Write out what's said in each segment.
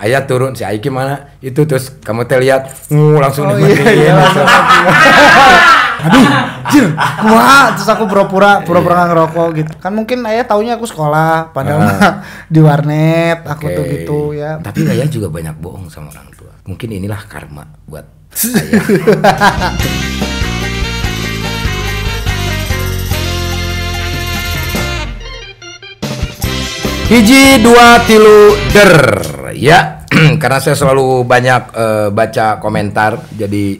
Ayah turun si Aiki mana itu terus kamu teh lihat langsung oh, iya, iya, langsung. aduh wah terus aku pura-pura iya. pura-pura nggak ngerokok gitu kan mungkin ayah taunya aku sekolah padahal uh, di warnet okay. aku tuh gitu ya tapi ayah juga banyak bohong sama orang tua mungkin inilah karma buat ayah hiji dua tilu der ya karena saya selalu banyak uh, baca komentar jadi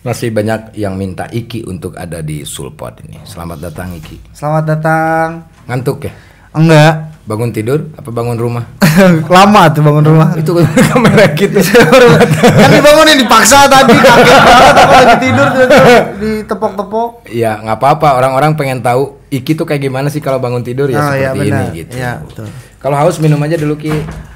masih banyak yang minta Iki untuk ada di Sulpot ini selamat datang Iki selamat datang ngantuk ya enggak bangun tidur apa bangun rumah lama tuh bangun rumah itu kan kamera gitu kan dibangun yang dipaksa tadi kaget banget lagi tidur di tepok tepok ya nggak apa-apa orang-orang pengen tahu Iki tuh kayak gimana sih kalau bangun tidur ya oh, seperti ya, ini gitu ya, kalau haus minum aja dulu Ki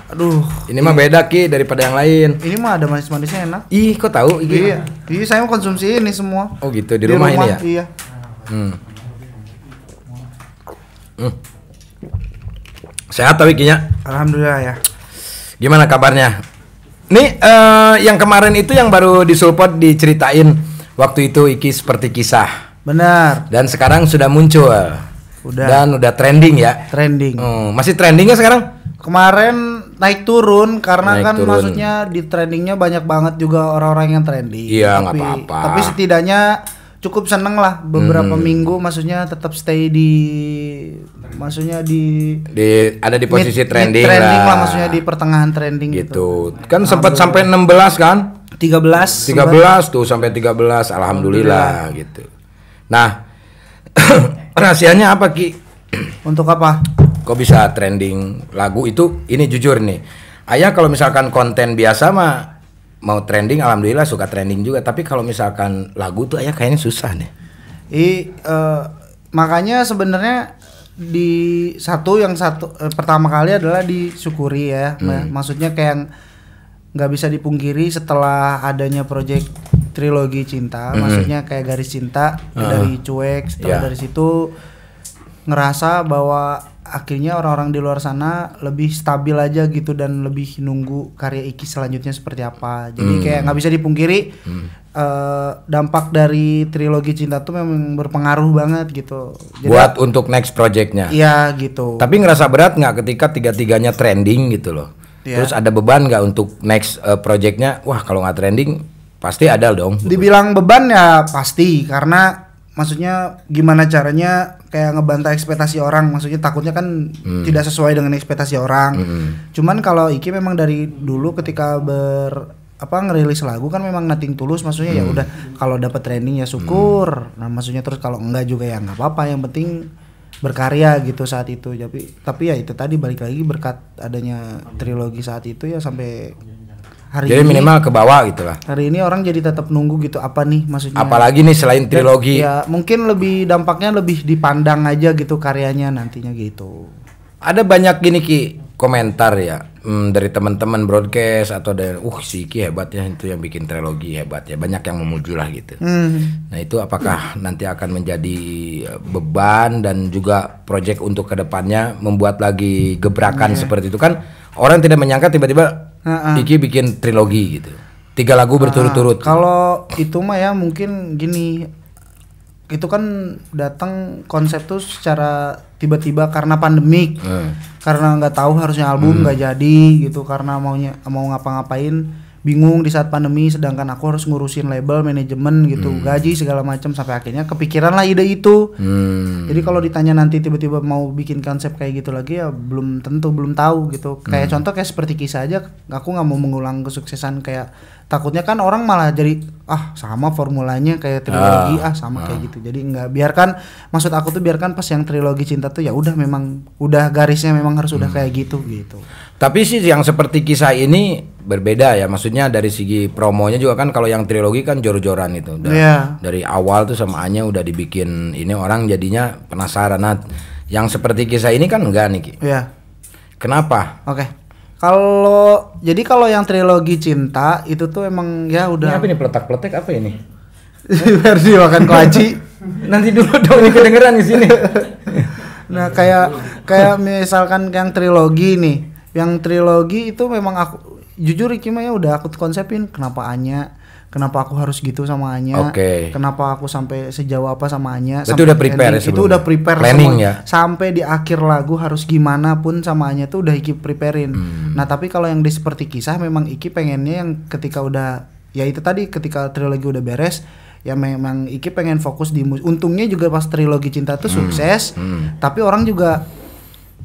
Aduh. Ini, ini mah beda ki daripada yang lain. Ini mah ada manis-manisnya enak. Ih, kok tahu? Iya. Iya, saya mau konsumsi ini semua. Oh gitu di, di rumah, rumah ini ya. Iya. Hmm. Hmm. Sehat tapi Kinya? Alhamdulillah ya. Gimana kabarnya? Nih uh, yang kemarin itu yang baru disupport diceritain waktu itu Iki seperti kisah. Benar. Dan sekarang sudah muncul. Udah. Dan udah trending ya. Trending. Hmm, masih trendingnya sekarang? Kemarin naik turun karena naik kan turun. maksudnya di trendingnya banyak banget juga orang-orang yang trending. Iya nggak apa-apa. Tapi setidaknya cukup seneng lah beberapa hmm. minggu maksudnya tetap stay di maksudnya di di ada di posisi mid, trending, mid trending lah. lah maksudnya di pertengahan trending gitu, gitu. kan sempat sampai 16 kan 13 13 sempat. tuh sampai 13 alhamdulillah, alhamdulillah. gitu nah rahasianya apa Ki untuk apa kok bisa trending lagu itu ini jujur nih Ayah kalau misalkan konten biasa mah mau trending alhamdulillah suka trending juga tapi kalau misalkan lagu tuh ayah kayaknya susah deh i uh, makanya sebenarnya di satu yang satu eh, pertama kali adalah disyukuri ya hmm. maksudnya kayak nggak bisa dipungkiri setelah adanya proyek trilogi cinta hmm. maksudnya kayak garis cinta uh. dari cuek setelah yeah. dari situ ngerasa bahwa akhirnya orang-orang di luar sana lebih stabil aja gitu dan lebih nunggu karya Iki selanjutnya seperti apa. Jadi hmm. kayak nggak bisa dipungkiri hmm. uh, dampak dari trilogi cinta tuh memang berpengaruh banget gitu. Jadi, Buat untuk next projectnya. Iya gitu. Tapi ngerasa berat nggak ketika tiga-tiganya trending gitu loh. Ya. Terus ada beban nggak untuk next uh, projectnya? Wah kalau nggak trending pasti ada dong. Dibilang beban ya pasti karena maksudnya gimana caranya kayak ngebantah ekspektasi orang maksudnya takutnya kan hmm. tidak sesuai dengan ekspektasi orang hmm. cuman kalau Iki memang dari dulu ketika ber apa ngerilis lagu kan memang nating tulus maksudnya ya hmm. ya udah kalau dapat training ya syukur hmm. nah maksudnya terus kalau enggak juga ya nggak apa-apa yang penting berkarya gitu saat itu tapi tapi ya itu tadi balik lagi berkat adanya trilogi saat itu ya sampai hari jadi ini, minimal ke bawah gitu lah hari ini orang jadi tetap nunggu gitu apa nih maksudnya apalagi nih selain trilogi ya mungkin lebih dampaknya lebih dipandang aja gitu karyanya nantinya gitu ada banyak gini ki komentar ya hmm, dari teman-teman broadcast atau dari uh si Iki hebat itu yang bikin trilogi hebat ya banyak yang memuji lah gitu. Hmm. Nah itu apakah hmm. nanti akan menjadi eh, beban dan juga proyek untuk kedepannya membuat lagi gebrakan hmm. seperti itu kan orang tidak menyangka tiba-tiba uh -uh. Iki bikin trilogi gitu tiga lagu berturut-turut. kalau itu mah ya mungkin gini, itu kan datang konsep tuh secara tiba-tiba karena pandemik, Uh. karena nggak tahu harusnya album hmm. nggak hmm. jadi gitu, karena maunya mau ngapa-ngapain bingung di saat pandemi sedangkan aku harus ngurusin label manajemen gitu hmm. gaji segala macam sampai akhirnya kepikiran lah ide itu hmm. jadi kalau ditanya nanti tiba-tiba mau bikin konsep kayak gitu lagi ya belum tentu belum tahu gitu kayak hmm. contoh kayak seperti kisah aja aku nggak mau mengulang kesuksesan kayak takutnya kan orang malah jadi ah sama formulanya kayak trilogi ah, ah sama ah. kayak gitu jadi nggak biarkan maksud aku tuh biarkan pas yang trilogi cinta tuh ya udah memang udah garisnya memang harus hmm. udah kayak gitu gitu tapi sih yang seperti kisah ini berbeda ya maksudnya dari segi promonya juga kan kalau yang trilogi kan jor-joran itu udah, yeah. dari awal tuh sama Anya udah dibikin ini orang jadinya penasaran nah yang seperti kisah ini kan enggak nih Iya. yeah. kenapa oke okay. kalau jadi kalau yang trilogi cinta itu tuh emang ya udah ini apa ini peletak-peletak apa ini versi makan kuaci nanti dulu dong ini kedengeran di sini nah kayak kayak misalkan yang trilogi nih yang trilogi itu memang aku jujur Ricky mah ya udah aku konsepin kenapa Anya kenapa aku harus gitu sama Anya okay. kenapa aku sampai sejauh apa sama Anya itu udah prepare ending, itu udah prepare planning semua. ya sampai di akhir lagu harus gimana pun sama Anya tuh udah Iki preparein hmm. nah tapi kalau yang di seperti kisah memang Iki pengennya yang ketika udah ya itu tadi ketika trilogi udah beres ya memang Iki pengen fokus di untungnya juga pas trilogi cinta tuh hmm. sukses hmm. tapi orang juga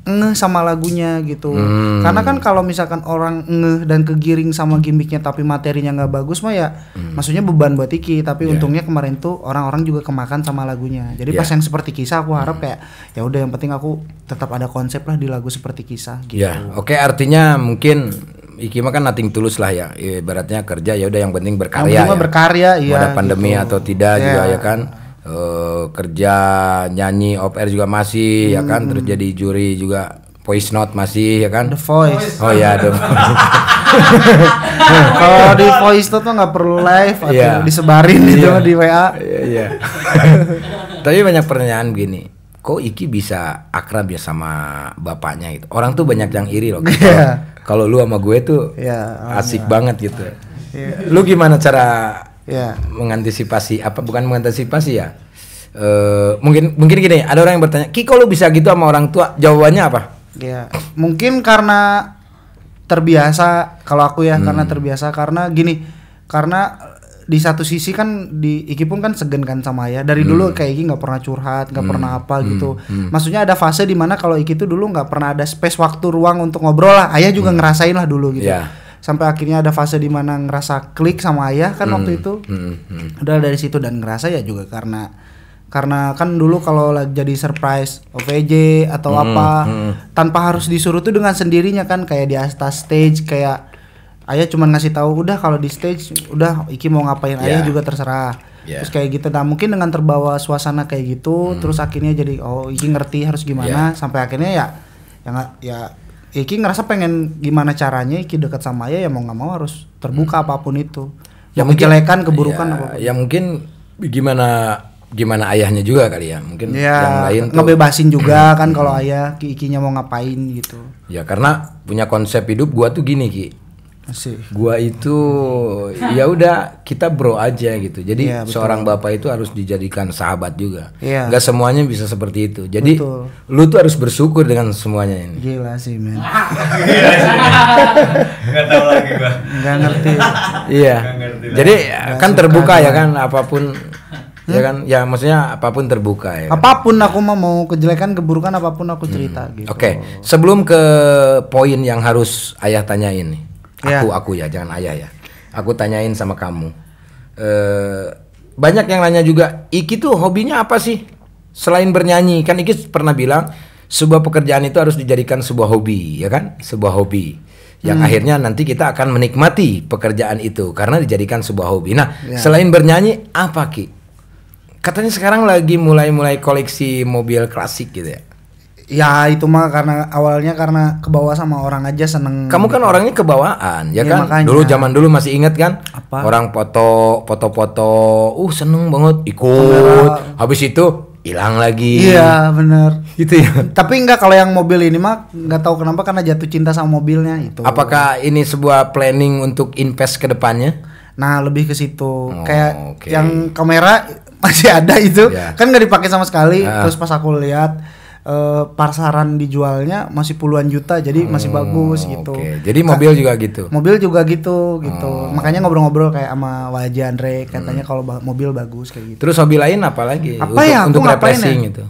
nge sama lagunya gitu. Hmm. Karena kan kalau misalkan orang nge dan kegiring sama gimmicknya tapi materinya nggak bagus mah ya hmm. maksudnya beban buat Iki, tapi yeah. untungnya kemarin tuh orang-orang juga kemakan sama lagunya. Jadi yeah. pas yang seperti kisah aku harap hmm. kayak ya udah yang penting aku tetap ada konsep lah di lagu seperti kisah gitu. yeah. oke okay, artinya mungkin Iki mah kan nating tulus lah ya. Ibaratnya kerja ya udah yang penting berkarya. Yang penting ya. berkarya iya. Ada pandemi gitu. atau tidak yeah. juga ya kan uh, kerja nyanyi op air juga masih hmm. ya kan hmm. terjadi juri juga voice note masih ya kan the voice oh ya the voice nah, kalau di voice note tuh nggak perlu live atau yeah. disebarin yeah. gitu di wa iya yeah, tapi banyak pertanyaan gini kok Iki bisa akrab ya sama bapaknya itu orang tuh banyak yang iri loh iya. kalau lu sama gue tuh yeah, asik yeah. banget gitu yeah. lu gimana cara ya. mengantisipasi apa bukan mengantisipasi ya e, mungkin mungkin gini ada orang yang bertanya Kiko lu bisa gitu sama orang tua jawabannya apa ya mungkin karena terbiasa kalau aku ya hmm. karena terbiasa karena gini karena di satu sisi kan di Iki pun kan segen kan sama ya dari hmm. dulu kayak Iki nggak pernah curhat nggak hmm. pernah apa hmm. gitu hmm. maksudnya ada fase dimana kalau Iki tuh dulu nggak pernah ada space waktu ruang untuk ngobrol lah ayah juga hmm. ngerasain lah dulu gitu yeah sampai akhirnya ada fase dimana ngerasa klik sama ayah kan hmm. waktu itu hmm, hmm. Hmm. udah dari situ dan ngerasa ya juga karena karena kan dulu kalau jadi surprise OVJ atau hmm. apa hmm. tanpa harus disuruh tuh dengan sendirinya kan kayak di atas stage kayak ayah cuma ngasih tahu udah kalau di stage udah Iki mau ngapain yeah. ayah juga terserah yeah. terus kayak gitu nah mungkin dengan terbawa suasana kayak gitu hmm. terus akhirnya jadi oh Iki ngerti harus gimana yeah. sampai akhirnya ya ya ya Iki ngerasa pengen gimana caranya Iki dekat sama Ayah ya mau nggak mau harus terbuka hmm. apapun itu. Ya mungkin keburukan ya, Ya mungkin gimana gimana ayahnya juga kali ya. Mungkin ya, yang lain tuh, ngebebasin juga hmm. kan kalau ayah Ki Ikinya mau ngapain gitu. Ya karena punya konsep hidup gua tuh gini Ki. Gua itu ya udah kita bro aja gitu. Jadi ya, seorang bapak itu harus dijadikan sahabat juga. Iya. Gak semuanya bisa seperti itu. Jadi betul. lu tuh harus bersyukur dengan semuanya ini. Gila sih, men. Gak tahu lagi gua. Gak ngerti. iya. Jadi Gak kan terbuka ya kan apapun hmm? ya kan ya maksudnya apapun terbuka ya. Kan. Apapun aku mau mau kejelekan keburukan apapun aku cerita hmm. gitu. Oke, okay. sebelum ke poin yang harus ayah tanya ini Ya. aku aku ya jangan ayah ya aku tanyain sama kamu e, banyak yang nanya juga Iki tuh hobinya apa sih selain bernyanyi kan Iki pernah bilang sebuah pekerjaan itu harus dijadikan sebuah hobi ya kan sebuah hobi yang hmm. akhirnya nanti kita akan menikmati pekerjaan itu karena dijadikan sebuah hobi nah ya. selain bernyanyi apa Ki katanya sekarang lagi mulai-mulai koleksi mobil klasik gitu ya Ya itu mah karena awalnya karena kebawa sama orang aja seneng. Kamu kan gitu. orangnya kebawaan ya, ya kan. Makanya. Dulu zaman dulu masih inget kan? Apa? Orang foto foto-foto, uh seneng banget ikut. Kamera. Habis itu hilang lagi. Iya benar. Gitu ya. Tapi enggak kalau yang mobil ini mah nggak tahu kenapa karena jatuh cinta sama mobilnya itu. Apakah ini sebuah planning untuk invest ke depannya? Nah lebih ke situ. Oh, Kayak okay. yang kamera masih ada itu ya. kan nggak dipakai sama sekali. Ya. Terus pas aku lihat uh, eh, pasaran dijualnya masih puluhan juta jadi masih hmm, bagus gitu. Okay. Jadi mobil Ka juga gitu. Mobil juga gitu gitu. Oh. Makanya ngobrol-ngobrol kayak sama Wajah Andre katanya hmm. kalau mobil bagus kayak gitu. Terus hobi lain apa lagi? Apa untuk, ya untuk ya? refreshing ya? gitu.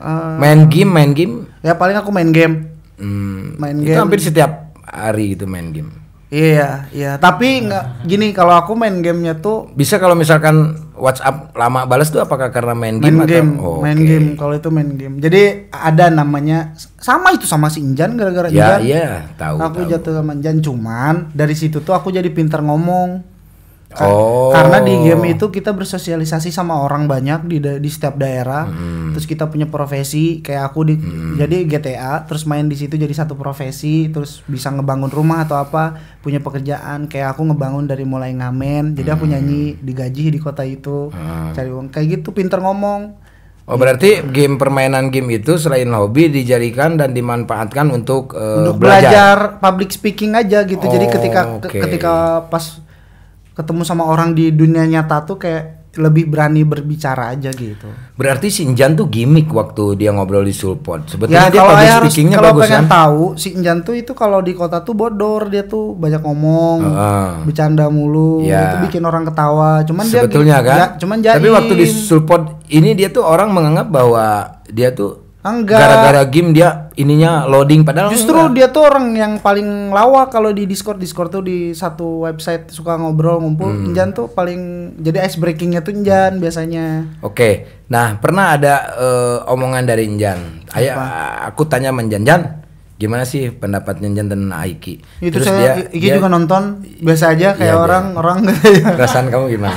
Uh, main game, main game. Ya paling aku main game. Hmm, main itu game. hampir setiap hari gitu main game. Iya, iya. Tapi nggak gini kalau aku main gamenya tuh bisa kalau misalkan WhatsApp lama balas tuh apakah karena main game main atau? game oh, main okay. game kalau itu main game jadi ada namanya sama itu sama si Injan gara-gara ya, Injan ya tahu aku tahu. jatuh sama Injan cuman dari situ tuh aku jadi pintar ngomong Oh. Karena di game itu kita bersosialisasi sama orang banyak di di setiap daerah. Hmm. Terus kita punya profesi kayak aku di hmm. jadi GTA terus main di situ jadi satu profesi, terus bisa ngebangun rumah atau apa, punya pekerjaan kayak aku ngebangun dari mulai ngamen. Jadi hmm. aku nyanyi digaji di kota itu, hmm. cari uang kayak gitu pinter ngomong. Oh berarti gitu. game permainan game itu selain hobi dijadikan dan dimanfaatkan untuk, uh, untuk belajar. belajar public speaking aja gitu. Oh, Jadi ketika oh, okay. ketika pas ketemu sama orang di dunia nyata tuh kayak lebih berani berbicara aja gitu. Berarti Sinjan tuh gimmick waktu dia ngobrol di Sulpot. Sebetulnya ya, dia harus. speakingnya bagus kalau pengen kan? tahu Sinjan tuh itu kalau di kota tuh bodor dia tuh banyak ngomong, uh, bercanda mulu, yeah. itu bikin orang ketawa. Cuman Sebetulnya dia kan? Ya, cuman jadi. Tapi waktu di Sulpot ini dia tuh orang menganggap bahwa dia tuh Enggak. Gara-gara game dia ininya loading padahal Justru enggak. dia tuh orang yang paling lawak kalau di Discord. Discord tuh di satu website suka ngobrol ngumpul. Hmm. Injan tuh paling jadi ice breakingnya tuh Injan hmm. biasanya. Oke. Okay. Nah, pernah ada uh, omongan dari Injan. ayah aku tanya menjanjan gimana sih pendapatnya Injan tentang Aiki? Itu Terus saya dia, Iki juga nonton biasa aja iya, kayak iya, orang iya. orang Perasaan kamu gimana?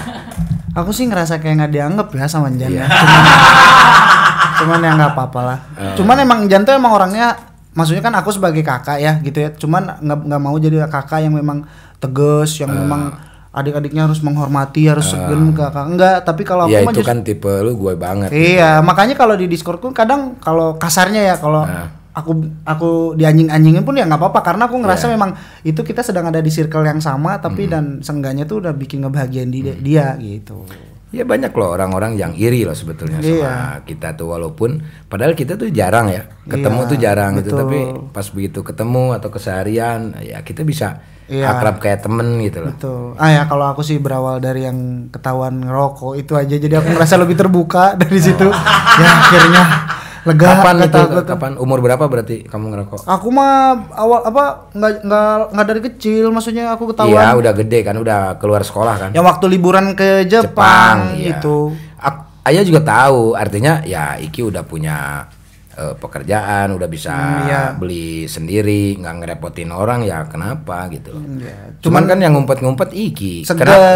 Aku sih ngerasa kayak nggak dianggap ya sama Injan. Yeah. Iya cuman ya nggak apa-apa lah uh. cuman emang Jan emang orangnya maksudnya kan aku sebagai kakak ya gitu ya cuman nggak nggak mau jadi kakak yang memang tegas yang uh. memang adik-adiknya harus menghormati harus uh, ah. segen ke kakak enggak tapi kalau ya, aku ya, itu kan tipe lu gue banget iya gitu. makanya kalau di discord pun kadang kalau kasarnya ya kalau uh. aku aku anjing anjingin pun ya nggak apa-apa karena aku ngerasa yeah. memang itu kita sedang ada di circle yang sama tapi mm dan sengganya tuh udah bikin ngebahagiain dia, mm dia gitu ya banyak loh orang-orang yang iri loh sebetulnya sama sama iya. kita tuh walaupun padahal kita tuh jarang ya ketemu iya, tuh jarang betul. gitu tapi pas begitu ketemu atau keseharian ya kita bisa iya. akrab kayak temen gitu loh betul ah ya kalau aku sih berawal dari yang ketahuan ngerokok itu aja jadi aku merasa lebih terbuka dari situ ya akhirnya lega kapan itu kata. kapan umur berapa berarti kamu ngerokok aku mah awal apa nggak nggak nggak dari kecil maksudnya aku ketahuan iya udah gede kan udah keluar sekolah kan yang waktu liburan ke Jepang, Jepang iya. gitu aku, ayah juga tahu artinya ya Iki udah punya uh, pekerjaan udah bisa hmm, ya. beli sendiri nggak ngerepotin orang ya kenapa gitu loh. Ya, cuman, cuman kan yang ngumpet-ngumpet iki.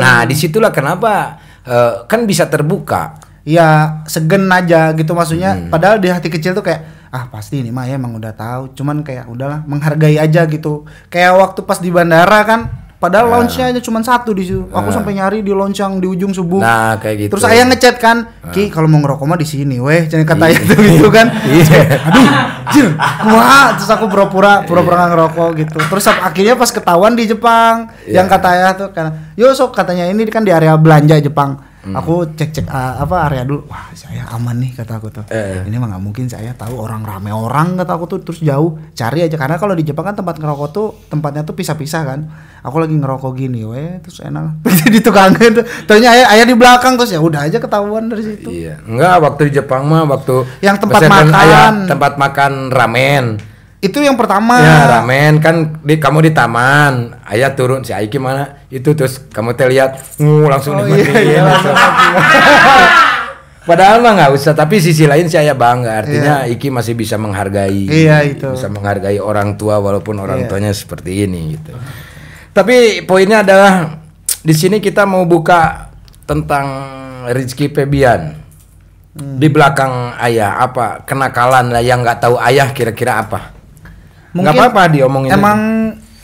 nah disitulah kenapa uh, kan bisa terbuka ya segen aja gitu maksudnya hmm. padahal di hati kecil tuh kayak ah pasti ini mah ya emang udah tahu cuman kayak udahlah menghargai aja gitu kayak waktu pas di bandara kan padahal nah. launchnya aja cuma satu di situ aku nah. sampai nyari di loncang di ujung subuh nah kayak gitu terus ayah ngechat kan uh. ki kalau mau ngerokok mah di sini weh jangan kata iya. ayah itu gitu kan iya. aduh jir wah terus aku pura-pura pura-pura nggak ngerokok gitu terus akhirnya pas ketahuan di Jepang yang iya. kata ayah tuh kan yo sok katanya ini kan di area belanja Jepang Hmm. Aku cek-cek uh, apa area dulu. Wah, saya aman nih kata aku tuh. Eh. Ini mah nggak mungkin saya tahu orang rame orang kata aku tuh terus jauh. Cari aja karena kalau di Jepang kan tempat ngerokok tuh tempatnya tuh pisah-pisah kan. Aku lagi ngerokok gini, weh terus enak. di tukang tuh. Ternyata ayah, ayah di belakang terus ya udah aja ketahuan dari situ. Iya. Enggak, waktu di Jepang mah waktu yang tempat makan ayah, tempat makan ramen itu yang pertama ya ramen kan di kamu di taman ayah turun si Aiki mana itu terus kamu teh lihat uh, langsung oh, dimatiin iya, iya, langsung. padahal mah nggak usah tapi sisi lain saya bangga artinya yeah. Iki masih bisa menghargai iya yeah, itu bisa menghargai orang tua walaupun orang yeah. tuanya seperti ini gitu tapi poinnya adalah di sini kita mau buka tentang Rizky Febian hmm. di belakang ayah apa kenakalan lah yang nggak tahu ayah kira-kira apa mungkin nggak apa-apa diomongin emang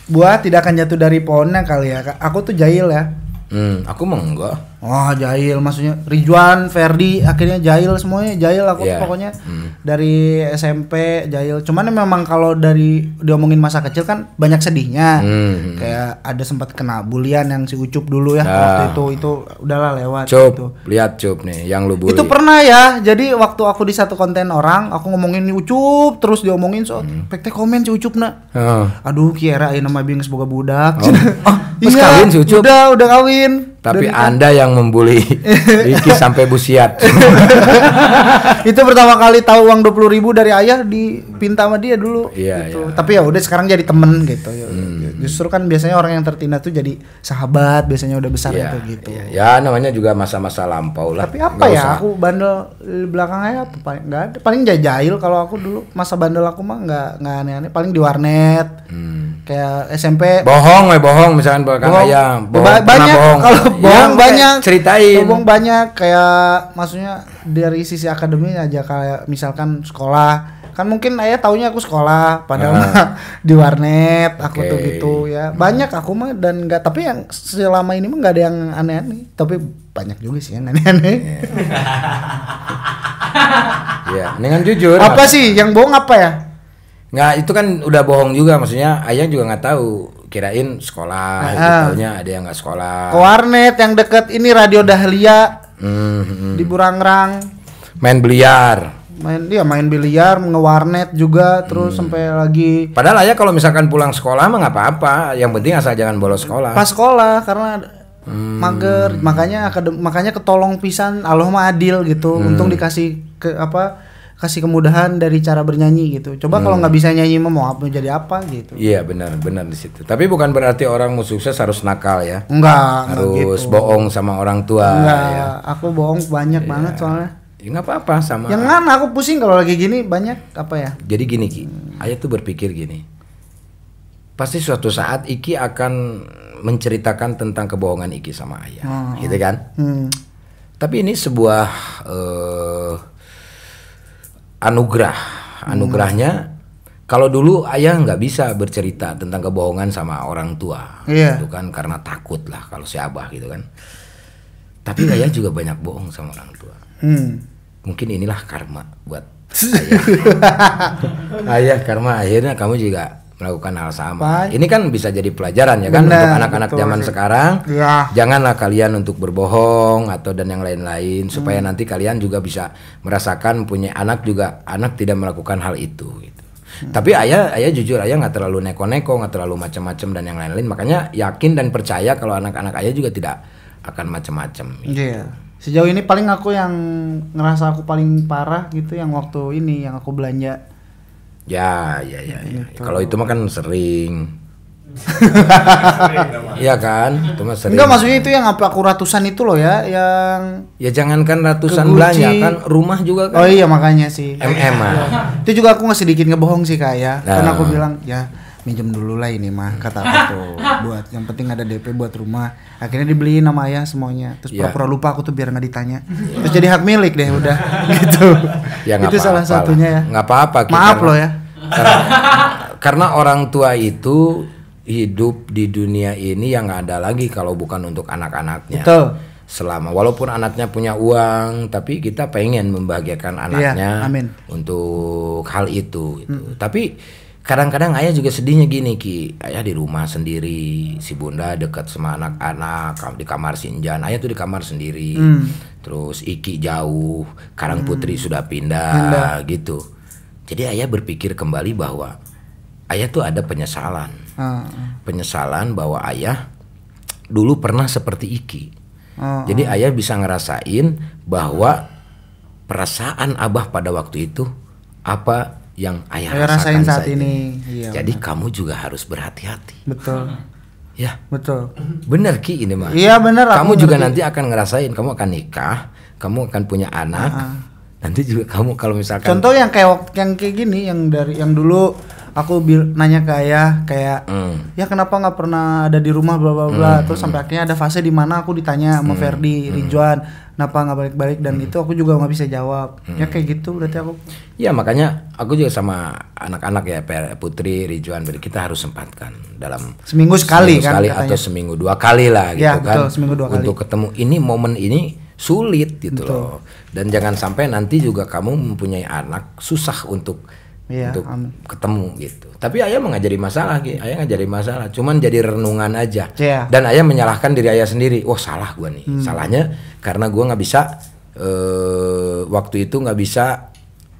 buah tidak akan jatuh dari pohonnya kali ya aku tuh jahil ya hmm, aku mah enggak Wah, oh, jahil maksudnya Ridwan, Ferdi akhirnya jahil semuanya jahil aku yeah. pokoknya hmm. dari SMP jahil. Cuman memang kalau dari diomongin masa kecil kan banyak sedihnya. Hmm. hmm, hmm. Kayak ada sempat kena bulian yang si Ucup dulu ya nah. waktu itu itu udahlah lewat Cup, gitu. lihat Cup nih yang lu bully. Itu pernah ya. Jadi waktu aku di satu konten orang, aku ngomongin Ucup terus diomongin so hmm. pekte komen si Ucup nak. Oh. Aduh, kira ini nama bing semoga budak. Oh. oh iya, si Ucup. Udah, udah kawin tapi Dan Anda kan? yang membuli Riki sampai busiat. itu pertama kali tahu uang puluh ribu dari ayah dipinta sama dia dulu. Iya, gitu. iya. Tapi ya udah sekarang jadi temen gitu. Hmm. Justru kan biasanya orang yang tertindas tuh jadi sahabat, biasanya udah besar yeah, itu gitu. Yeah. Ya namanya juga masa-masa lampau lah. Tapi apa Nggak ya usah. aku bandel belakangnya apa paling nggak ada. Paling jahil kalau aku dulu masa bandel aku mah nggak nggak aneh-aneh. Paling di warnet. Hmm. Kayak SMP. Bohong, we, bohong misalkan belakang bohong. ayam. Bohong, ba banyak kalau iya, bohong ya, banyak. Ceritain. Bohong banyak kayak maksudnya dari sisi akademinya aja kayak misalkan sekolah kan mungkin ayah taunya aku sekolah padahal uh. di warnet aku okay. tuh gitu ya hmm. banyak aku mah dan nggak tapi yang selama ini mah nggak ada yang aneh-aneh tapi banyak juga sih yang aneh-aneh ya dengan jujur apa, apa sih yang bohong apa ya nggak itu kan udah bohong juga maksudnya ayah juga nggak tahu kirain sekolah uh. taunya ada yang nggak sekolah ke warnet yang deket ini radio dahlia mm -hmm. di burangrang main beliar main dia main biliar ngewarnet juga terus hmm. sampai lagi padahal ya kalau misalkan pulang sekolah mah nggak apa-apa yang penting asal jangan bolos sekolah pas sekolah karena hmm. mager makanya makanya ketolong pisan Allah mah adil gitu hmm. untung dikasih ke apa kasih kemudahan dari cara bernyanyi gitu coba hmm. kalau nggak bisa nyanyi mau apa jadi apa gitu iya benar benar di situ tapi bukan berarti orang mau sukses harus nakal ya enggak harus gitu. bohong sama orang tua enggak ya. aku bohong banyak ya. banget soalnya Ya nggak apa-apa sama. Yang kan aku pusing kalau lagi gini banyak apa ya? Jadi gini Ki, Ayah tuh berpikir gini. Pasti suatu saat Iki akan menceritakan tentang kebohongan Iki sama Ayah, hmm. gitu kan? Hmm. Tapi ini sebuah uh, anugerah, anugerahnya. Hmm. Kalau dulu ayah nggak bisa bercerita tentang kebohongan sama orang tua, yeah. gitu kan? Karena takut lah kalau si abah gitu kan. Tapi ayah juga banyak bohong sama orang tua. Hmm mungkin inilah karma buat ayah. ayah karma akhirnya kamu juga melakukan hal sama. Baik. Ini kan bisa jadi pelajaran ya kan untuk anak-anak zaman sih. sekarang. Ya. Janganlah kalian untuk berbohong atau dan yang lain-lain hmm. supaya nanti kalian juga bisa merasakan punya anak juga anak tidak melakukan hal itu gitu. Hmm. Tapi ayah ayah jujur ayah nggak terlalu neko-neko, nggak terlalu macam-macam dan yang lain-lain. Makanya yakin dan percaya kalau anak-anak ayah juga tidak akan macam-macam. Gitu. Yeah sejauh ini paling aku yang ngerasa aku paling parah gitu yang waktu ini yang aku belanja ya ya ya, ya. Gitu. kalau itu mah kan sering Iya kan, itu mas Enggak maksudnya itu yang apa aku ratusan itu loh ya, yang ya jangankan ratusan belanja kan, rumah juga kan. Oh iya makanya sih. MM Itu juga aku nggak sedikit ngebohong sih kayak. Ya. nah. karena aku bilang ya minjem dulu lah ini mah kata aku tuh buat yang penting ada DP buat rumah akhirnya dibeliin sama ayah semuanya terus yeah. pura-pura lupa aku tuh biar nggak ditanya terus jadi hak milik deh udah gitu ya, itu apa -apa salah satunya lah. ya nggak apa-apa maaf loh ya karena, karena orang tua itu hidup di dunia ini yang nggak ada lagi kalau bukan untuk anak-anaknya selama walaupun anaknya punya uang tapi kita pengen membahagiakan iya, anaknya yeah, amin. untuk hal itu itu. Hmm. tapi kadang-kadang ayah juga sedihnya gini ki ayah di rumah sendiri si bunda dekat sama anak-anak di kamar sinjan ayah tuh di kamar sendiri hmm. terus iki jauh karang hmm. putri sudah pindah, pindah gitu jadi ayah berpikir kembali bahwa ayah tuh ada penyesalan hmm. penyesalan bahwa ayah dulu pernah seperti iki hmm. jadi ah. ayah bisa ngerasain bahwa perasaan abah pada waktu itu apa yang ayah, ayah rasakan rasain saat, saat ini. ini. Iya, Jadi bener. kamu juga harus berhati-hati. Betul. Hmm. Ya. Betul. Bener Ki ini mah. Iya bener. Kamu juga ngerti. nanti akan ngerasain, kamu akan nikah, kamu akan punya anak. Uh ah, -huh. Ah. Nanti juga kamu kalau misalkan Contoh yang kayak yang kayak gini yang dari yang dulu aku bil nanya ke ayah kayak mm. ya kenapa nggak pernah ada di rumah bla bla bla mm. terus sampai akhirnya ada fase di mana aku ditanya sama hmm. Ferdi mm. Ridwan kenapa nggak balik balik dan mm. itu aku juga nggak bisa jawab mm. ya kayak gitu berarti aku ya makanya aku juga sama anak-anak ya Putri Ridwan kita harus sempatkan dalam seminggu sekali seminggu kan sekali atau seminggu dua kali lah gitu ya, kan seminggu dua kali. untuk ketemu ini momen ini sulit gitu Betul. loh. Dan jangan sampai nanti juga kamu mempunyai anak susah untuk yeah, untuk amin. ketemu gitu. Tapi ayah mengajari masalah, gitu. ayah ngajari masalah. Cuman jadi renungan aja. Yeah. Dan ayah menyalahkan diri ayah sendiri. Wah salah gue nih. Hmm. Salahnya karena gue nggak bisa uh, waktu itu nggak bisa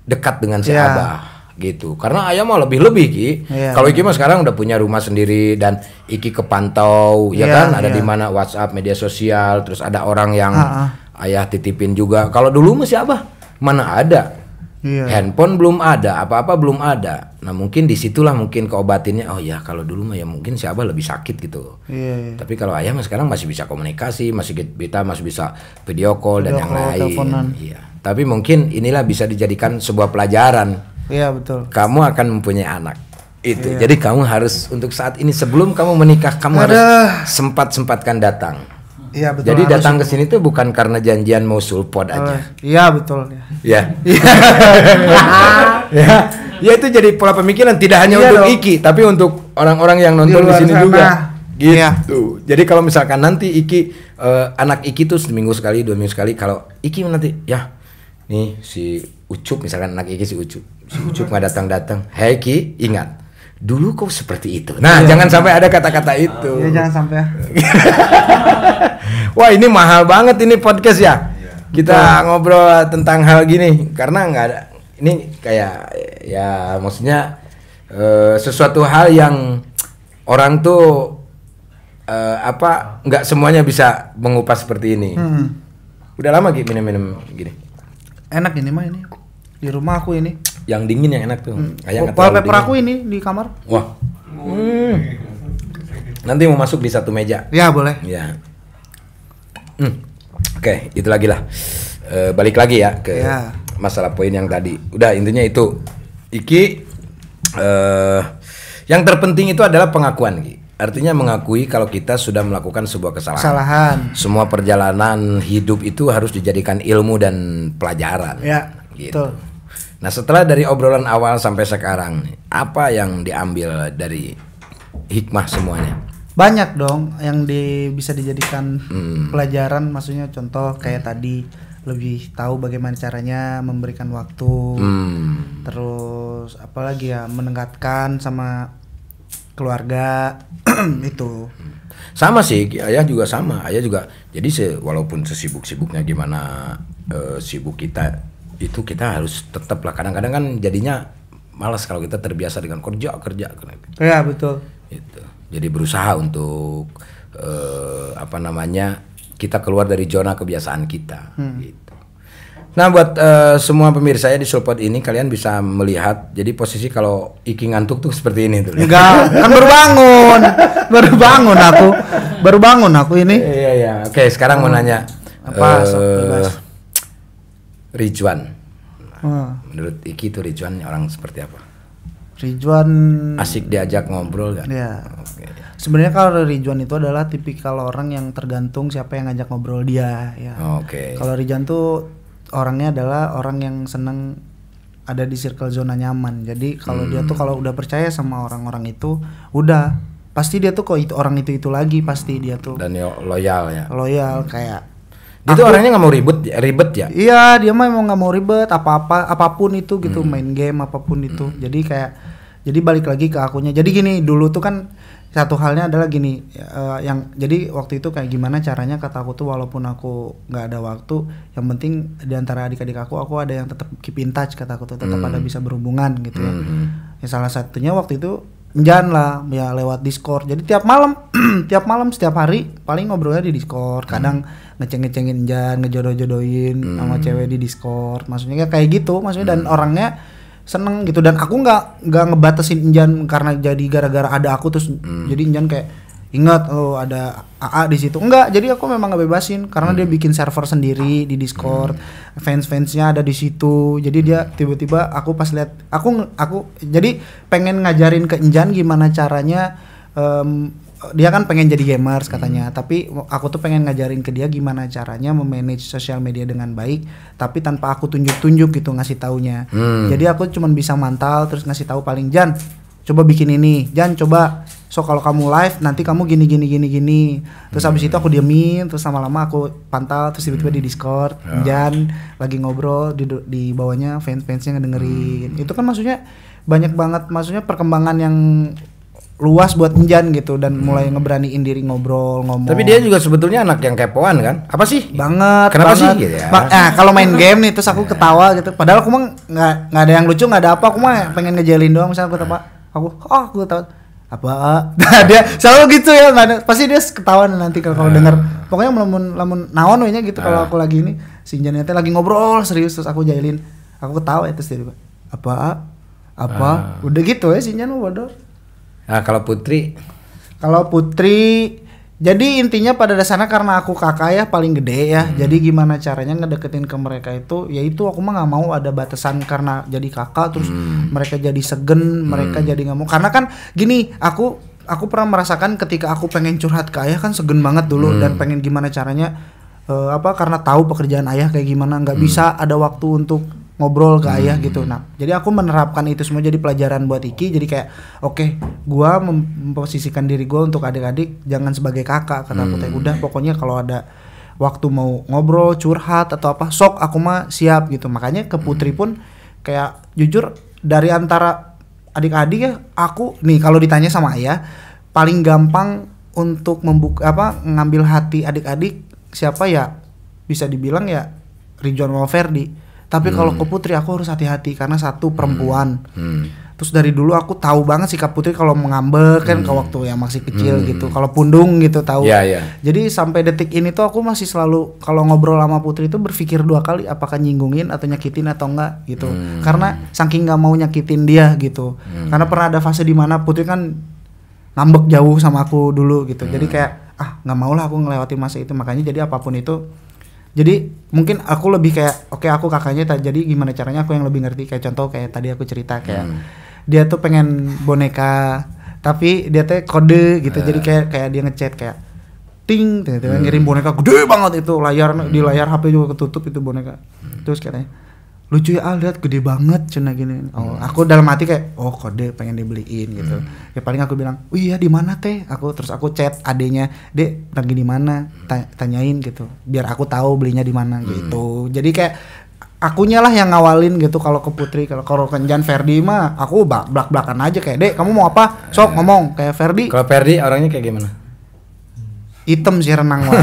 dekat dengan si yeah. abah gitu. Karena ayah mau lebih lebih ki. Yeah. Kalau Iki mah sekarang udah punya rumah sendiri dan Iki kepantau, ya yeah, kan? Ada yeah. di mana WhatsApp, media sosial, terus ada orang yang uh -uh. ayah titipin juga. Kalau dulu masih abah mana ada Yeah. Handphone belum ada, apa-apa belum ada. Nah mungkin disitulah mungkin keobatinnya. Oh ya kalau dulu mah ya mungkin si abah lebih sakit gitu. Yeah, yeah. Tapi kalau ayah mah sekarang masih bisa komunikasi, masih kita masih bisa video call video dan yang call, lain. Teleponan. Iya. Tapi mungkin inilah bisa dijadikan sebuah pelajaran. Iya betul. Kamu akan mempunyai anak. Itu. Iya. Jadi kamu harus untuk saat ini sebelum kamu menikah kamu harus sempat sempatkan datang Iya betul. Jadi datang ke sini tuh bukan karena janjian mau sulpot eh, aja. Iya betul. Ya. Iya. Iya. Ya itu jadi pola pemikiran tidak hanya iya untuk dong. Iki tapi untuk orang-orang yang nonton di, sini juga. Iya. Gitu. Iya. Jadi kalau misalkan nanti Iki uh, anak Iki tuh seminggu sekali, dua minggu sekali kalau Iki nanti ya nih si Ucup misalkan anak Iki si Ucup. Si Ucup nggak datang-datang. Hei Iki ingat dulu kau seperti itu. Nah, ya. jangan sampai ada kata-kata itu. Ya, jangan sampai. Wah, ini mahal banget ini podcast ya. Iya. Kita ya. ngobrol tentang hal gini karena nggak ada ini kayak ya maksudnya uh, sesuatu hal yang orang tuh uh, apa nggak semuanya bisa mengupas seperti ini. Hmm. Udah lama gini minum-minum gini. Enak ini mah ini. Di rumah aku ini yang dingin yang enak tuh. Hmm. Kayak wallpaper aku ini di kamar. Wah. Hmm. Nanti mau masuk di satu meja. Ya boleh. Ya. Hmm. Oke, okay, itu lagi lah. E, balik lagi ya ke ya. masalah poin yang tadi. Udah intinya itu. Iki eh yang terpenting itu adalah pengakuan, Ki. Artinya mengakui kalau kita sudah melakukan sebuah kesalahan. Kesalahan. Semua perjalanan hidup itu harus dijadikan ilmu dan pelajaran. Ya. Gitu. Betul Nah setelah dari obrolan awal sampai sekarang, apa yang diambil dari hikmah semuanya? Banyak dong yang di, bisa dijadikan hmm. pelajaran, maksudnya contoh kayak hmm. tadi lebih tahu bagaimana caranya memberikan waktu, hmm. terus apalagi ya menengatkan sama keluarga itu. Hmm. Sama sih, ayah juga sama, ayah juga. Jadi se, walaupun sesibuk-sibuknya gimana e, sibuk kita itu kita harus tetap lah kadang-kadang kan jadinya malas kalau kita terbiasa dengan kerja kerja ya betul itu jadi berusaha untuk uh, apa namanya kita keluar dari zona kebiasaan kita hmm. gitu nah buat uh, semua pemirsa ya di support ini kalian bisa melihat jadi posisi kalau Iki ngantuk tuh seperti ini tuh enggak kan baru bangun baru bangun aku baru bangun aku ini iya iya oke sekarang hmm. mau nanya apa uh, Hmm. Hmm. Menurut Iki itu Ridwan orang seperti apa? Ridwan asik diajak ngobrol kan? Iya. Okay. Sebenarnya kalau Ridwan itu adalah tipikal orang yang tergantung siapa yang ngajak ngobrol dia ya. Oke. Okay. Kalau Ridwan tuh orangnya adalah orang yang seneng ada di circle zona nyaman. Jadi kalau hmm. dia tuh hmm. kalau udah percaya sama orang-orang itu, udah pasti dia tuh kok itu orang itu itu lagi pasti dia tuh. Dan loyal ya. Loyal hmm. kayak dia tuh orangnya nggak mau ribet, ya, ribet ya? Iya, dia mah emang nggak mau ribet apa-apa, apapun itu gitu, hmm. main game apapun itu. Hmm. Jadi kayak, jadi balik lagi ke akunya. Jadi gini, dulu tuh kan satu halnya adalah gini, uh, yang jadi waktu itu kayak gimana caranya kata aku tuh walaupun aku nggak ada waktu, yang penting diantara adik-adik aku, aku ada yang tetap keep in touch kata aku tuh, tetap hmm. ada bisa berhubungan gitu ya. Hmm. ya. Salah satunya waktu itu Jangan lah ya lewat Discord. Jadi tiap malam tiap malam setiap hari paling ngobrolnya di Discord. Kadang hmm. ngeceng-ngecengin Jan, ngejodoh-jodohin hmm. sama cewek di Discord. Maksudnya kayak gitu, maksudnya hmm. dan orangnya seneng gitu dan aku nggak nggak ngebatasin Injan karena jadi gara-gara ada aku terus hmm. jadi Injan kayak ingat oh ada AA di situ enggak jadi aku memang nggak bebasin karena hmm. dia bikin server sendiri di Discord hmm. fans-fansnya ada di situ jadi dia hmm. tiba-tiba aku pas lihat aku aku jadi pengen ngajarin ke Enjan gimana caranya um, dia kan pengen jadi gamers katanya hmm. tapi aku tuh pengen ngajarin ke dia gimana caranya memanage sosial media dengan baik tapi tanpa aku tunjuk-tunjuk gitu ngasih taunya hmm. jadi aku cuma bisa mantal terus ngasih tahu paling Jan coba bikin ini jangan coba so kalau kamu live nanti kamu gini gini gini gini terus hmm. itu aku diemin terus lama-lama aku pantau terus tiba-tiba di discord yeah. Jan lagi ngobrol di di bawahnya fans-fansnya ngedengerin hmm. itu kan maksudnya banyak banget maksudnya perkembangan yang luas buat Enjan gitu dan hmm. mulai ngeberaniin diri ngobrol ngomong. Tapi dia juga sebetulnya anak yang kepoan kan? Apa sih? Banget. Kenapa banget. sih? ya. nah, eh, kalau main game nih terus aku iya. ketawa gitu. Padahal aku mah nggak nggak ada yang lucu nggak ada apa. Aku mah pengen ngejalin doang misalnya aku Pak aku oh gue tahu apa nah, dia selalu gitu ya mana pasti dia ketahuan nanti kalau uh. Iya. dengar pokoknya lamun lamun naon we gitu uh. kalau iya. aku lagi ini si Janete lagi ngobrol serius terus aku jailin aku ketawa ya terus apa apa uh. udah gitu ya si Jan bodoh nah kalau Putri kalau Putri jadi intinya pada dasarnya karena aku kakak ya paling gede ya. Hmm. Jadi gimana caranya ngedeketin ke mereka itu yaitu aku mah nggak mau ada batasan karena jadi kakak terus hmm. mereka jadi segen, mereka hmm. jadi nggak mau. Karena kan gini, aku aku pernah merasakan ketika aku pengen curhat ke ayah kan segen banget dulu hmm. dan pengen gimana caranya uh, apa karena tahu pekerjaan ayah kayak gimana nggak hmm. bisa ada waktu untuk ngobrol ke hmm. ayah gitu. Nah, jadi aku menerapkan itu semua jadi pelajaran buat Iki. Jadi kayak oke, okay, gua memposisikan diri gua untuk adik-adik jangan sebagai kakak karena hmm. aku kayak udah pokoknya kalau ada waktu mau ngobrol, curhat atau apa, sok aku mah siap gitu. Makanya ke Putri hmm. pun kayak jujur dari antara adik-adik ya aku nih kalau ditanya sama ayah paling gampang untuk membuka apa ngambil hati adik-adik siapa ya bisa dibilang ya Rijon Walverdi tapi hmm. kalau ke Putri aku harus hati-hati karena satu hmm. perempuan. Hmm. Hmm. Terus dari dulu aku tahu banget sikap Putri kalau mengambek kan hmm. ke waktu yang masih kecil hmm. gitu, kalau pundung gitu tahu. Yeah, yeah. Jadi sampai detik ini tuh aku masih selalu kalau ngobrol sama Putri itu berpikir dua kali apakah nyinggungin atau nyakitin atau enggak gitu. Hmm. Karena saking nggak mau nyakitin dia gitu. Hmm. Karena pernah ada fase di mana Putri kan nambek jauh sama aku dulu gitu. Hmm. Jadi kayak ah nggak mau lah aku ngelewatin masa itu makanya jadi apapun itu jadi mungkin aku lebih kayak oke okay, aku kakaknya jadi gimana caranya aku yang lebih ngerti kayak contoh kayak tadi aku cerita kayak hmm. dia tuh pengen boneka tapi dia teh kode gitu jadi eh. kayak kayak dia ngechat kayak ting tiba-tiba gitu, gitu kan, hmm. ngirim boneka gede banget itu layar hmm. di layar HP juga ketutup itu boneka hmm. terus kayaknya lucu ya ah lihat gede banget cina gini oh hmm. aku dalam hati kayak oh kode pengen dibeliin gitu hmm. ya paling aku bilang oh iya di mana teh aku terus aku chat adenya dek lagi di mana hmm. tanyain gitu biar aku tahu belinya di mana hmm. gitu jadi kayak akunya lah yang ngawalin gitu kalau ke Putri kalau kalau kenjan Ferdi mah aku bak belak belakan aja kayak dek kamu mau apa sok eh. ngomong kayak Ferdi kalau Ferdi orangnya kayak gimana item sih renang lah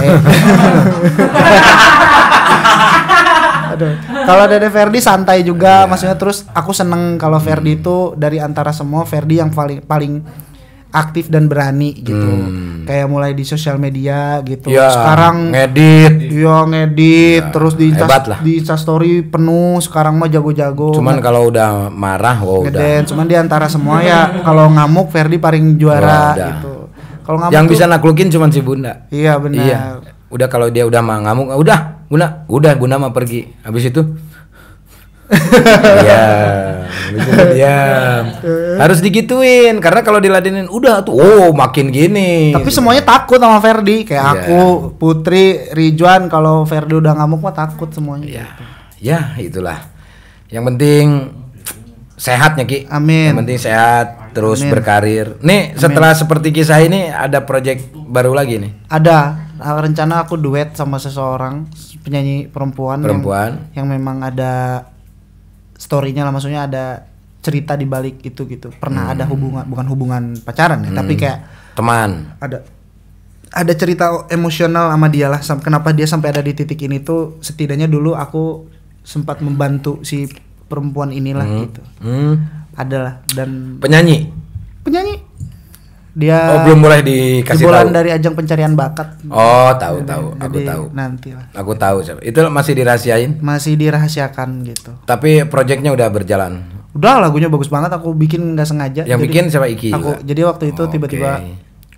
aduh kalau Dede Ferdi santai juga yeah. maksudnya terus aku seneng kalau hmm. Ferdi itu dari antara semua Ferdi yang paling paling aktif dan berani gitu hmm. kayak mulai di sosial media gitu ya, sekarang ngedit yo iya, ngedit ya, terus di insta, di insta story penuh sekarang mah jago-jago cuman kalau udah marah wow udah cuman di antara semua ya kalau ngamuk Ferdi paling juara gitu kalau ngamuk yang tuh, bisa naklukin cuman si Bunda iya benar iya udah kalau dia udah mah ngamuk ah, udah guna udah guna mah pergi habis itu ya ya Harus digituin karena kalau diladenin udah tuh, oh makin gini. Tapi semuanya takut sama Ferdi, kayak ya. aku, Putri, Rijuan kalau Ferdi udah ngamuk mah takut semuanya. Ya, ya itulah. Yang penting sehatnya Ki. Amin. Yang penting sehat, terus Amin. berkarir. Nih Amin. setelah seperti kisah ini ada project baru lagi nih. Ada Ah, rencana aku duet sama seseorang penyanyi perempuan, perempuan. Yang, yang memang ada storynya lah maksudnya ada cerita di balik itu gitu pernah hmm. ada hubungan bukan hubungan pacaran ya hmm. tapi kayak teman ada ada cerita emosional sama dia lah kenapa dia sampai ada di titik ini tuh setidaknya dulu aku sempat membantu si perempuan inilah hmm. gitu hmm. adalah dan penyanyi penyanyi dia oh belum mulai dikasih tahu dari ajang pencarian bakat oh tahu jadi, tahu aku jadi tahu nanti lah aku tahu itu masih dirahasiain masih dirahasiakan gitu tapi proyeknya udah berjalan udah lagunya bagus banget aku bikin nggak sengaja yang jadi, bikin siapa Iki aku jadi waktu itu tiba-tiba oh,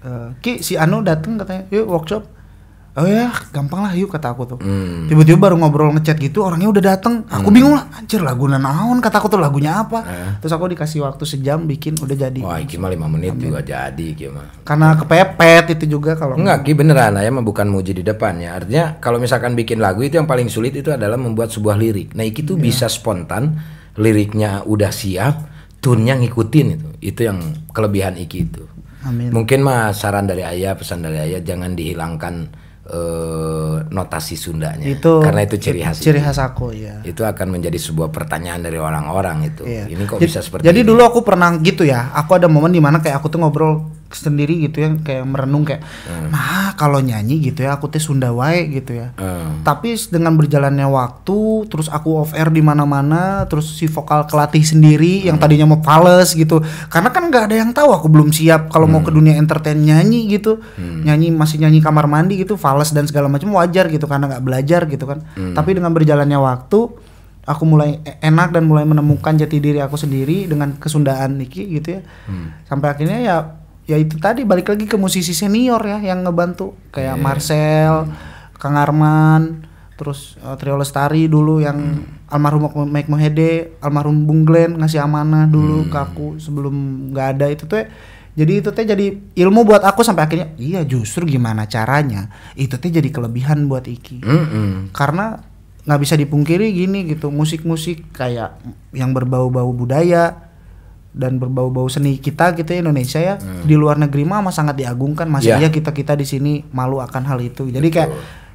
eh, okay. uh, Ki si Anu dateng katanya yuk workshop oh ya gampang lah yuk kata aku tuh tiba hmm. tiba-tiba baru ngobrol ngechat gitu orangnya udah dateng aku hmm. bingung lah anjir lagu naon kata aku tuh lagunya apa eh. terus aku dikasih waktu sejam bikin udah jadi wah iki mah lima menit Amin. juga jadi iki mah karena kepepet itu juga kalau enggak ki beneran ya mah bukan muji di depan. Ya artinya kalau misalkan bikin lagu itu yang paling sulit itu adalah membuat sebuah lirik nah iki tuh yeah. bisa spontan liriknya udah siap tune tunnya ngikutin itu itu yang kelebihan iki itu Amin. mungkin mah saran dari ayah pesan dari ayah jangan dihilangkan uh, notasi Sundanya. Itu karena itu ciri khas. Ciri khas aku ya. Itu akan menjadi sebuah pertanyaan dari orang-orang itu. Iya. Ini kok jadi, bisa seperti Jadi ini? dulu aku pernah gitu ya. Aku ada momen dimana kayak aku tuh ngobrol sendiri gitu ya kayak merenung kayak hmm. nah kalau nyanyi gitu ya aku teh Sunda wae gitu ya hmm. tapi dengan berjalannya waktu terus aku off air di mana-mana terus si vokal kelatih sendiri hmm. yang tadinya mau fales gitu karena kan nggak ada yang tahu aku belum siap kalau hmm. mau ke hmm. dunia entertain nyanyi gitu hmm. nyanyi masih nyanyi kamar mandi gitu fales dan segala macam wajar gitu karena nggak belajar gitu kan hmm. tapi dengan berjalannya waktu aku mulai e-, enak dan mulai menemukan jati diri aku sendiri dengan kesundaan Niki gitu ya hmm. sampai akhirnya ya ya itu tadi balik lagi ke musisi senior ya yang ngebantu kayak yeah. Marcel, hmm. Kang Arman, terus uh, Trio Lestari dulu yang hmm. almarhum Mike Mohede, almarhum Bung Glenn ngasih amanah dulu hmm. ke aku sebelum nggak ada itu tuh jadi itu teh jadi ilmu buat aku sampai akhirnya iya justru gimana caranya itu teh jadi kelebihan buat Iki. Mm -hmm. Karena nggak bisa dipungkiri gini gitu musik-musik kayak yang berbau-bau budaya dan berbau-bau seni kita gitu ya Indonesia ya hmm. di luar negeri mah sangat diagungkan masih yeah. aja kita kita di sini malu akan hal itu jadi Betul. kayak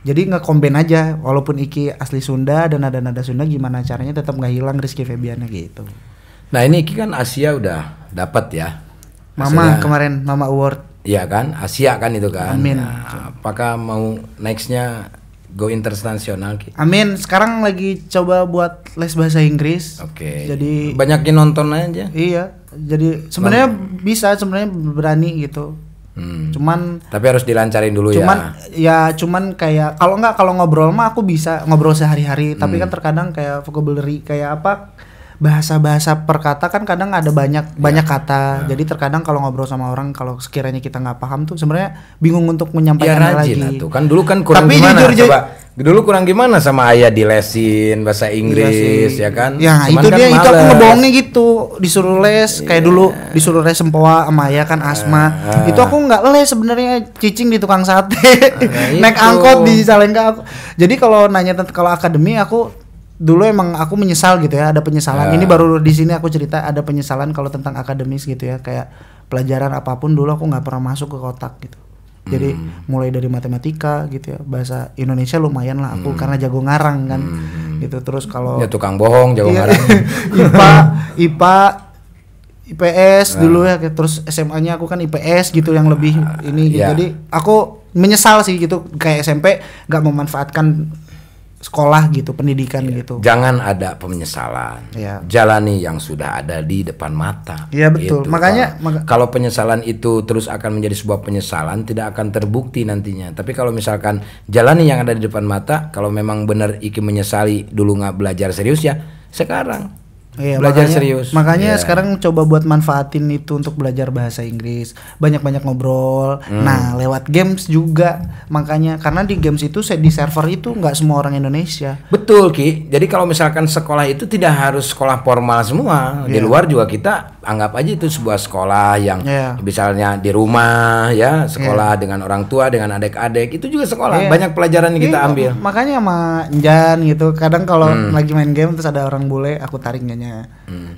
jadi nggak komben aja walaupun Iki asli Sunda dan ada nada Sunda gimana caranya tetap nggak hilang Rizky Febiana gitu nah ini Iki kan Asia udah dapat ya Mama Asia. kemarin Mama Award Iya kan Asia kan itu kan Amin nah, apakah mau nextnya go internasional Ki. Amin. Sekarang lagi coba buat les bahasa Inggris. Oke. Okay. Jadi banyakin nonton aja. Iya. Jadi sebenarnya bisa, sebenarnya berani gitu. Hmm. Cuman tapi harus dilancarin dulu cuman, ya. Cuman ya cuman kayak kalau nggak kalau ngobrol mah aku bisa ngobrol sehari-hari, hmm. tapi kan terkadang kayak vocabulary kayak apa bahasa-bahasa perkata kan kadang ada banyak yeah. banyak kata. Yeah. Jadi terkadang kalau ngobrol sama orang kalau sekiranya kita nggak paham tuh sebenarnya bingung untuk iya, menyampaikan ya, lagi. tuh Kan dulu kan kurang Tapi gimana jujur, coba. Dulu kurang gimana sama ayah di lesin bahasa Inggris ya kan? Ya Cuman itu kan dia males. itu aku ngebohongnya gitu disuruh les yeah. kayak dulu disuruh les sempoa sama ayah kan ah. asma. Uh, Itu aku nggak les sebenarnya cicing di tukang sate. Uh, Naik gitu. angkot di Salengka aku. Jadi kalau nanya kalau akademi aku dulu emang aku menyesal gitu ya ada penyesalan Ya. ini baru di sini aku cerita ada penyesalan kalau tentang akademis gitu ya kayak pelajaran apapun dulu aku nggak pernah masuk ke kotak gitu jadi hmm. mulai dari matematika gitu ya bahasa Indonesia lumayan lah aku hmm. karena jago ngarang kan hmm. gitu terus kalau ya tukang bohong jago iya, ngarang IPA IPA IPS nah. dulu ya terus SMA-nya aku kan IPS gitu yang lebih ini gitu. ya. jadi aku menyesal sih gitu kayak SMP nggak memanfaatkan sekolah gitu, pendidikan ya. gitu. Jangan ada penyesalan. Ya. Jalani yang sudah ada di depan mata. Iya betul. Gitu. Makanya kalau, maka... kalau penyesalan itu terus akan menjadi sebuah penyesalan, tidak akan terbukti nantinya. Tapi kalau misalkan jalani yang ada di depan mata, kalau memang benar Iki menyesali dulu nggak belajar serius ya, sekarang Iya, belajar makanya, serius. Makanya yeah. sekarang coba buat manfaatin itu untuk belajar bahasa Inggris, banyak-banyak ngobrol. Mm. Nah, lewat games juga. Makanya karena di games itu di server itu nggak semua orang Indonesia. Betul, Ki. Jadi kalau misalkan sekolah itu tidak harus sekolah formal semua. Yeah. Di iya. luar juga kita anggap aja itu sebuah sekolah yang yeah. misalnya di rumah ya, sekolah yeah. dengan orang tua, dengan adik-adik, itu juga sekolah. Yeah. Banyak pelajaran yang yeah, kita iya, ambil. Makanya sama Njan gitu. Kadang kalau mm. lagi main game terus ada orang bule, aku tarik nyanyi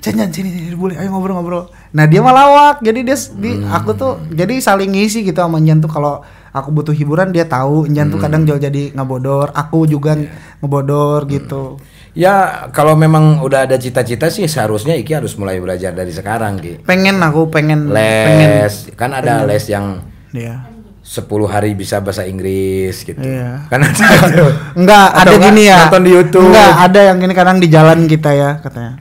ceweknya hmm. jangan sini sini boleh ayo ngobrol-ngobrol nah dia malah lawak jadi dia hmm. di, aku tuh jadi saling ngisi gitu sama Njan tuh kalau aku butuh hiburan dia tahu Njan hmm. tuh kadang jauh jadi ngebodor aku juga yeah. ngebodor hmm. gitu Ya kalau memang udah ada cita-cita sih seharusnya Iki harus mulai belajar dari sekarang Ki. Pengen aku pengen les pengen, kan ada pengen. les yang yeah. Iya. 10 hari bisa bahasa Inggris gitu. Iya. Kan ada enggak ada gini ya. Nonton di YouTube. Enggak ada yang ini kadang di jalan kita ya katanya.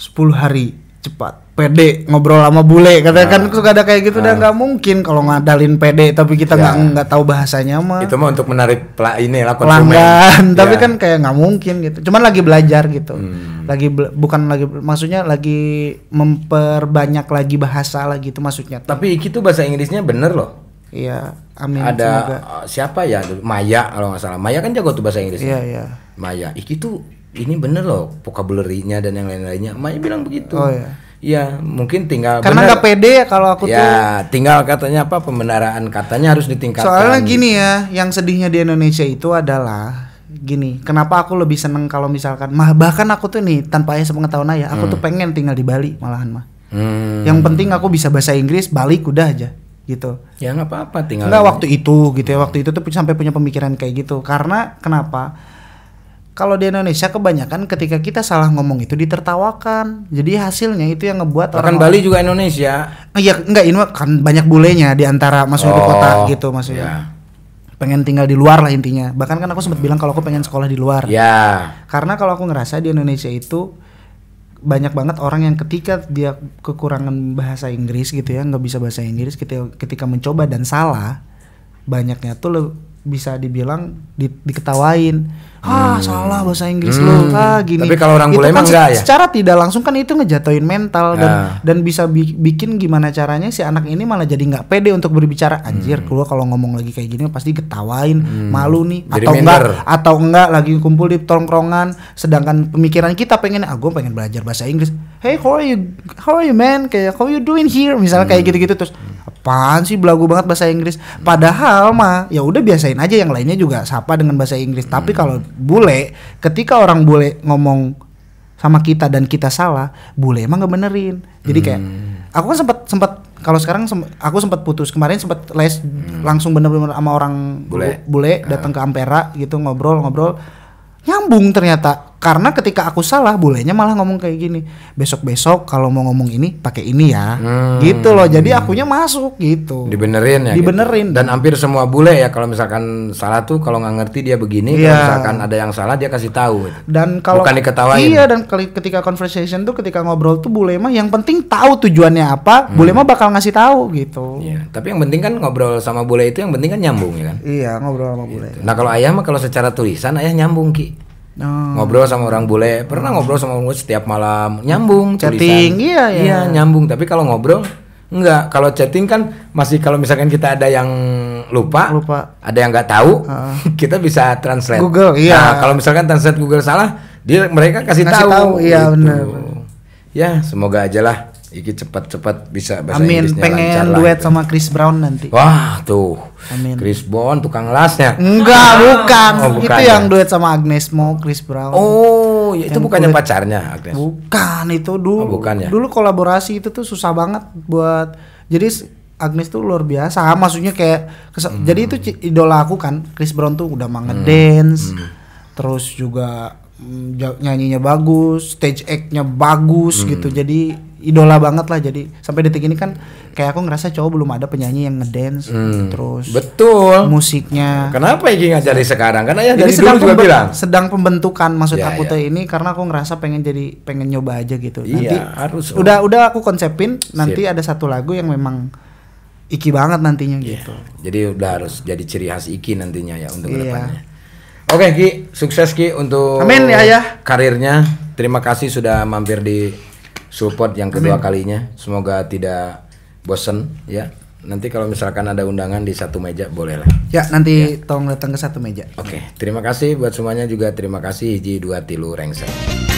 10 hari cepat pede ngobrol sama bule katanya kan nah, kan suka ada kayak gitu nah. dan nggak mungkin kalau ngadalin pede tapi kita ya. nggak ya. nggak tahu bahasanya mah itu mah untuk menarik pelak ini lah pelanggan ya. tapi kan kayak nggak mungkin gitu cuman lagi belajar gitu hmm. lagi bukan lagi maksudnya lagi memperbanyak lagi bahasa lagi itu maksudnya tapi Iki tuh bahasa Inggrisnya bener loh Iya, amin. Ada juga. Eh, siapa ya? Maya kalau nggak salah. Maya kan jago tuh bahasa Inggris. Iya, iya. Maya. Iki tuh ini bener loh vocabulary-nya dan yang lain-lainnya emaknya bilang begitu oh, iya. Ya mungkin tinggal karena nggak pede ya kalau aku ya, tuh ya tinggal katanya apa pembenaran katanya harus ditingkatkan soalnya gitu. gini ya yang sedihnya di Indonesia itu adalah gini kenapa aku lebih seneng kalau misalkan mah bahkan aku tuh nih tanpa ayah sepengetahuan ayah aku hmm. tuh pengen tinggal di Bali malahan mah hmm. yang penting aku bisa bahasa Inggris balik udah aja gitu ya nggak apa-apa tinggal nggak waktu itu gitu ya waktu itu tuh sampai punya pemikiran kayak gitu karena kenapa kalau di Indonesia kebanyakan ketika kita salah ngomong itu ditertawakan. Jadi hasilnya itu yang ngebuat Bahkan orang Bali juga Indonesia. Oh iya, enggak ini kan banyak bulenya di antara masuk oh, kota gitu maksudnya. Yeah. Pengen tinggal di luar lah intinya. Bahkan kan aku sempat hmm. bilang kalau aku pengen sekolah di luar. Ya. Yeah. Karena kalau aku ngerasa di Indonesia itu banyak banget orang yang ketika dia kekurangan bahasa Inggris gitu ya, nggak bisa bahasa Inggris ketika ketika mencoba dan salah, banyaknya tuh bisa dibilang di, diketawain ah hmm. salah bahasa Inggris hmm. lo ah gini tapi kalau orang bule kan enggak ya secara tidak langsung kan itu ngejatoin mental ya. dan ah. dan bisa bi bikin gimana caranya si anak ini malah jadi nggak pede untuk berbicara anjir hmm. kalau ngomong lagi kayak gini pasti ketawain hmm. malu nih jadi atau enggak atau enggak lagi kumpul di tongkrongan sedangkan pemikiran kita pengen ah pengen belajar bahasa Inggris hey how are you how are you man kayak how are you doing here misalnya hmm. kayak gitu-gitu terus apaan sih belagu banget bahasa Inggris padahal mah ya udah biasain aja yang lainnya juga sapa dengan bahasa Inggris hmm. tapi kalau bule ketika orang bule ngomong sama kita dan kita salah bule emang gak benerin jadi kayak hmm. aku kan sempat sempat kalau sekarang semp aku sempat putus kemarin sempat les hmm. langsung bener-bener sama orang bule, bule ah. datang uh. ke Ampera gitu ngobrol-ngobrol nyambung ternyata karena ketika aku salah bulenya malah ngomong kayak gini besok besok kalau mau ngomong ini pakai ini ya hmm. gitu loh jadi akunya masuk gitu dibenerin ya gitu. dibenerin gitu. dan hampir semua bule ya kalau misalkan salah tuh kalau nggak ngerti dia begini yeah. kalau iya. misalkan ada yang salah dia kasih tahu gitu. dan kalau bukan diketawain iya dan ketika conversation tuh ketika ngobrol tuh bule mah yang penting tahu tujuannya apa hmm. bule mah bakal ngasih tahu gitu iya yeah. tapi yang penting kan ngobrol sama bule itu yang penting kan nyambung ya kan iya ngobrol sama bule gitu. nah kalau ayah mah kalau secara tulisan ayah nyambung ki Oh. Ngobrol sama orang bule, pernah ngobrol sama orang bule setiap malam, nyambung, chatting, iya, iya, iya, iya, nyambung. Tapi kalau ngobrol enggak, kalau chatting kan masih kalau misalkan kita ada yang lupa, lupa. ada yang nggak tahu, uh. kita bisa translate. Google, iya. Nah, kalau misalkan translate Google salah, dia mereka kasih kasih tahu. tahu. Iya gitu. benar. Ya, semoga aja lah Iki cepat-cepat bisa bahasa Amin. Inggrisnya Pengen lancar duet lah, gitu. sama Chris Brown nanti. Wah tuh. Amin. Chris Brown tukang lasnya. Enggak, bukan. Oh, bukan. Itu ya. yang duet sama Agnes Mo, Chris Brown. Oh, ya itu yang bukannya kulit. pacarnya Agnes. Bukan itu dulu. Oh, bukan ya. Dulu kolaborasi itu tuh susah banget buat. Jadi Agnes tuh luar biasa. Maksudnya kayak kes- hmm. jadi itu idola aku kan. Chris Brown tuh udah banget hmm. dance. Hmm. Terus juga mm, nyanyinya bagus, stage act-nya bagus hmm. gitu. Jadi idola banget lah jadi sampai detik ini kan kayak aku ngerasa cowok belum ada penyanyi yang ngedance hmm. terus betul musiknya kenapa kan ini nggak dari sekarang karena ya dari sedang dulu juga bilang sedang pembentukan maksud ya, aku ya. ini karena aku ngerasa pengen jadi pengen nyoba aja gitu iya, nanti harus oh. udah udah aku konsepin nanti Sip. ada satu lagu yang memang Iki banget nantinya yeah. gitu. Jadi udah harus jadi ciri khas Iki nantinya ya untuk yeah. Iya. Oke Ki, sukses Ki untuk Amin ya, ya. karirnya. Terima kasih sudah mampir di support yang kedua Amin. kalinya. Semoga tidak bosen ya. Nanti kalau misalkan ada undangan di satu meja bolehlah. Ya, nanti ya. tolong datang ke satu meja. Oke, okay. terima kasih buat semuanya juga terima kasih Ji dua Tilu Rengsek.